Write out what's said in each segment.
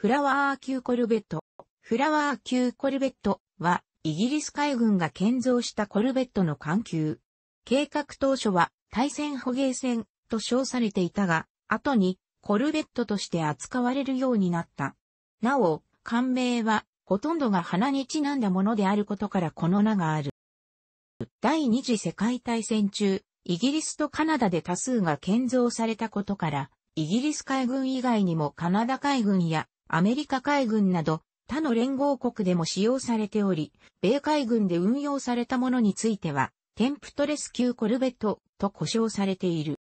フラワー級コルベット。フラワー級コルベットは、イギリス海軍が建造したコルベットの艦級。計画当初は、対戦捕鯨船と称されていたが、後にコルベットとして扱われるようになった。なお、艦名は、ほとんどが花にちなんだものであることからこの名がある。第二次世界大戦中、イギリスとカナダで多数が建造されたことから、イギリス海軍以外にもカナダ海軍やアメリカ海軍など他の連合国でも使用されており、米海軍で運用されたものについては、テンプトレス級コルベットと呼称されている。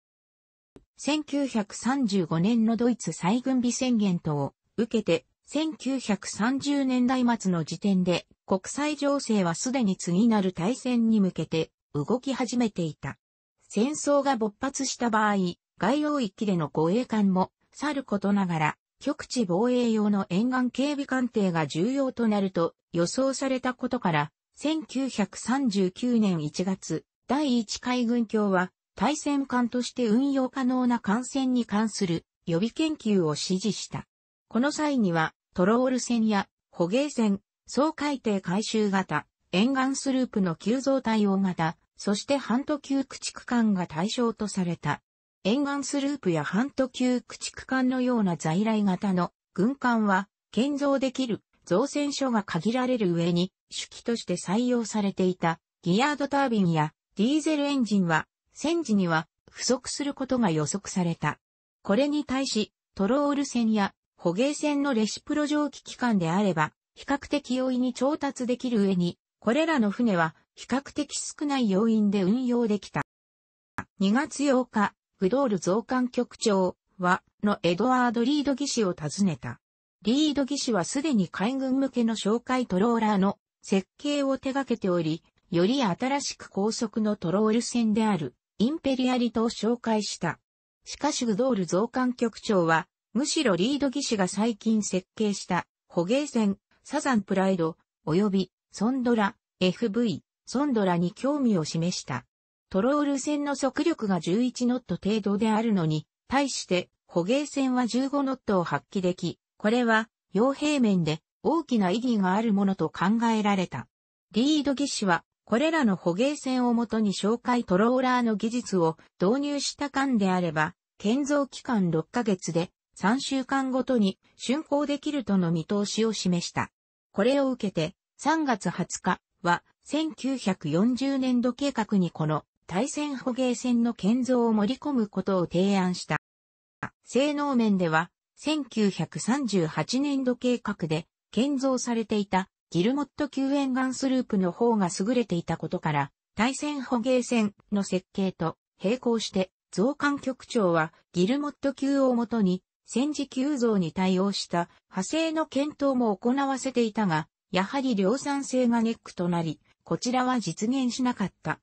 1935年のドイツ再軍備宣言等を受けて、1930年代末の時点で国際情勢はすでに次なる大戦に向けて動き始めていた。戦争が勃発した場合、外洋域での護衛艦もさることながら極地防衛用の沿岸警備艦艇が重要となると予想されたことから、1939年1月、第1海軍協は、対戦艦として運用可能な艦船に関する予備研究を指示した。この際には、トロール船や捕鯨船、総海底回収型、沿岸スループの急増対応型、そして半途級駆逐艦が対象とされた。沿岸スループや半途級駆逐艦のような在来型の軍艦は建造できる造船所が限られる上に主機として採用されていたギアードタービンやディーゼルエンジンは戦時には不足することが予測された。これに対しトロール船や捕鯨船のレシプロ蒸気機関であれば比較的容易に調達できる上にこれらの船は比較的少ない要因で運用できた。2月8日、グドール増刊局長は、のエドワード・リード技師を訪ねた。リード技師はすでに海軍向けの哨戒トローラーの設計を手掛けており、より新しく高速のトロール船であるインペリアリトを紹介した。しかしグドール増刊局長は、むしろリード技師が最近設計した捕鯨船、サザンプライド、及びソンドラ、FV、ソンドラに興味を示した。トロール船の速力が11ノット程度であるのに、対して、捕鯨船は15ノットを発揮でき、これは、洋平面で大きな意義があるものと考えられた。リード技師は、これらの捕鯨船をもとに紹介トローラーの技術を導入した間であれば、建造期間6ヶ月で3週間ごとに竣工できるとの見通しを示した。これを受けて3月20日は1940年度計画にこの対戦捕鯨船の建造を盛り込むことを提案した。性能面では、1938年度計画で建造されていたギルモット救援ガンスループの方が優れていたことから、対戦捕鯨船の設計と並行して、増刊局長はギルモット級をもとに戦時急増に対応した派生の検討も行わせていたが、やはり量産性がネックとなり、こちらは実現しなかった。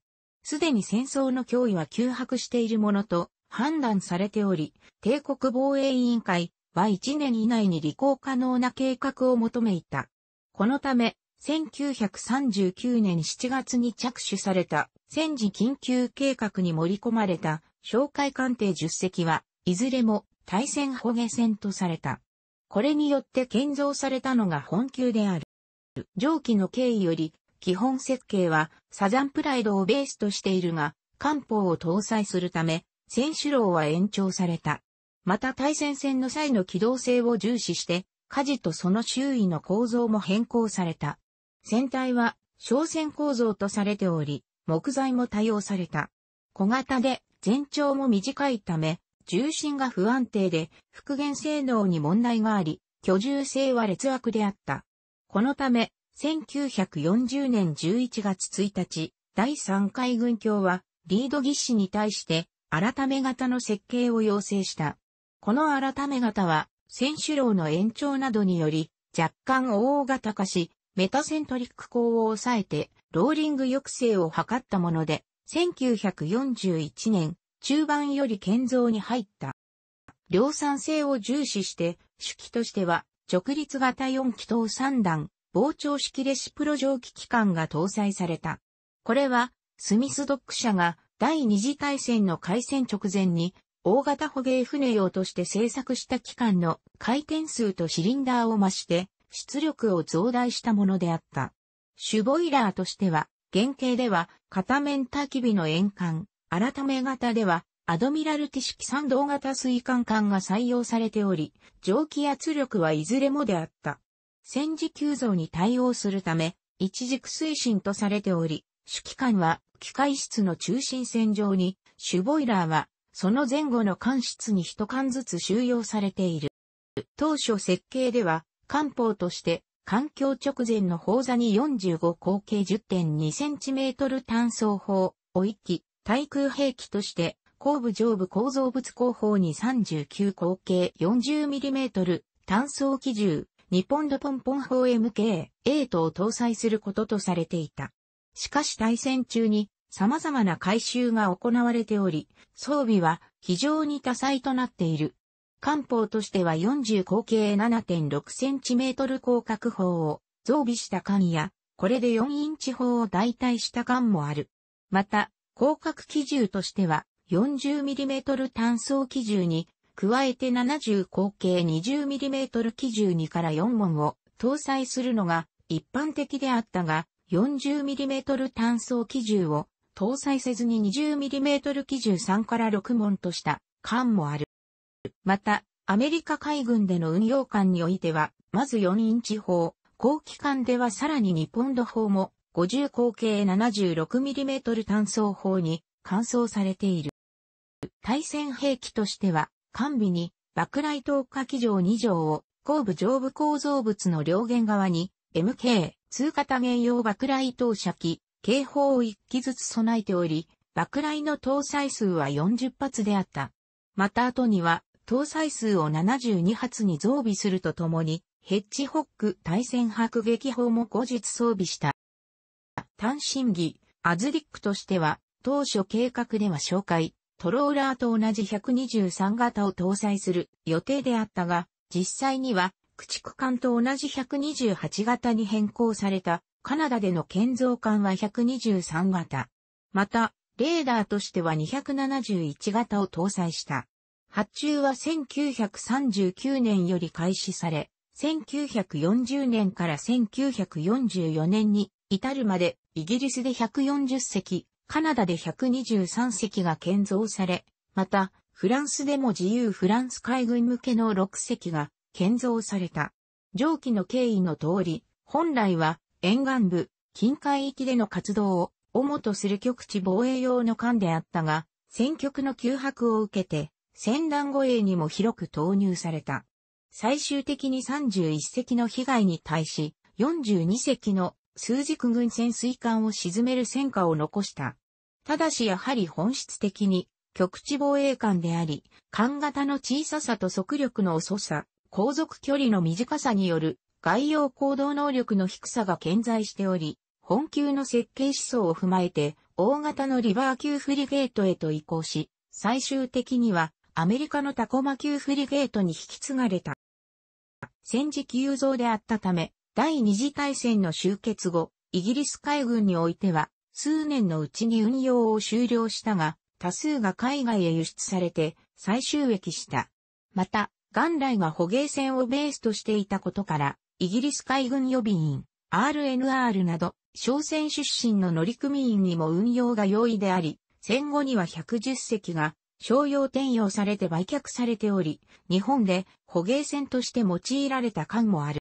すでに戦争の脅威は急迫しているものと判断されており、帝国防衛委員会は1年以内に履行可能な計画を求めいた。このため、1939年7月に着手された戦時緊急計画に盛り込まれた紹戒艦艇10隻はいずれも対戦捕鯨船とされた。これによって建造されたのが本級である。上記の経緯より基本設計はサザンプライドをベースとしているが、漢方を搭載するため、選手楼は延長された。また対戦戦の際の機動性を重視して、火事とその周囲の構造も変更された。船体は小船構造とされており、木材も多用された。小型で全長も短いため、重心が不安定で復元性能に問題があり、居住性は劣悪であった。このため、1940年11月1日、第3回軍協は、リード技師に対して、改め型の設計を要請した。この改め型は、選手楼の延長などにより、若干大型化し、メタセントリック光を抑えて、ローリング抑制を図ったもので、1941年、中盤より建造に入った。量産性を重視して、主機としては、直立型4気筒3段、膨張式レシプロ蒸気機関が搭載された。これは、スミスドック社が第二次大戦の開戦直前に、大型捕鯨船用として製作した機関の回転数とシリンダーを増して、出力を増大したものであった。シュボイラーとしては、原型では、片面焚き火の円管、改め型では、アドミラルティ式三動型水管管が採用されており、蒸気圧力はいずれもであった。戦時急増に対応するため、一軸推進とされており、主機関は機械室の中心線上に、主ボイラーはその前後の管室に一管ずつ収容されている。当初設計では、艦砲として、環境直前の砲座に45口径 10.2cm 単装砲を一機、対空兵器として、後部上部構造物後方に39口径 40mm 炭素機銃、日本ドポンポン砲 MK、8とを搭載することとされていた。しかし対戦中に様々な改修が行われており、装備は非常に多彩となっている。艦砲としては40口径 7.6cm 広角砲を増備した艦や、これで4インチ砲を代替した艦もある。また、広角機銃としては 40mm 単装機銃に加えて70口径 20mm 機銃2から4門を搭載するのが一般的であったが、40mm 単装機銃を搭載せずに 20mm 機銃3から6門とした艦もある。また、アメリカ海軍での運用艦においては、まず4インチ砲、後期艦ではさらに2ポンド砲も、50口径 76mm 単装砲に換装されている。対戦兵器としては、完備に、爆雷投下機場2条を、後部上部構造物の両舷側に、MK、通過多元用爆雷投射機、警報を1機ずつ備えており、爆雷の搭載数は40発であった。また後には、搭載数を72発に増備するとともに、ヘッジホック対戦迫撃砲も後日装備した。単身儀、アズリックとしては、当初計画では紹介、トローラーと同じ123型を搭載する予定であったが、実際には駆逐艦と同じ128型に変更されたカナダでの建造艦は123型。また、レーダーとしては271型を搭載した。発注は1939年より開始され、1940年から1944年に至るまでイギリスで140隻、カナダで123隻が建造され、また、フランスでも自由フランス海軍向けの6隻が建造された。上記の経緯の通り、本来は沿岸部、近海域での活動を主とする局地防衛用の艦であったが、戦局の急迫を受けて、戦乱護衛にも広く投入された。最終的に31隻の被害に対し、42隻の数軸軍潜水艦を沈める戦果を残した。ただしやはり本質的に局地防衛艦であり、艦型の小ささと速力の遅さ、航続距離の短さによる外洋行動能力の低さが健在しており、本級の設計思想を踏まえて、大型のリバー級フリゲートへと移行し、最終的にはアメリカのタコマ級フリゲートに引き継がれた。戦時急増であったため、第二次大戦の終結後、イギリス海軍においては、数年のうちに運用を終了したが、多数が海外へ輸出されて、再収益した。また、元来が捕鯨船をベースとしていたことから、イギリス海軍予備員、RNR など、商船出身の乗組員にも運用が容易であり、戦後には110隻が商用転用されて売却されており、日本で捕鯨船として用いられた艦もある。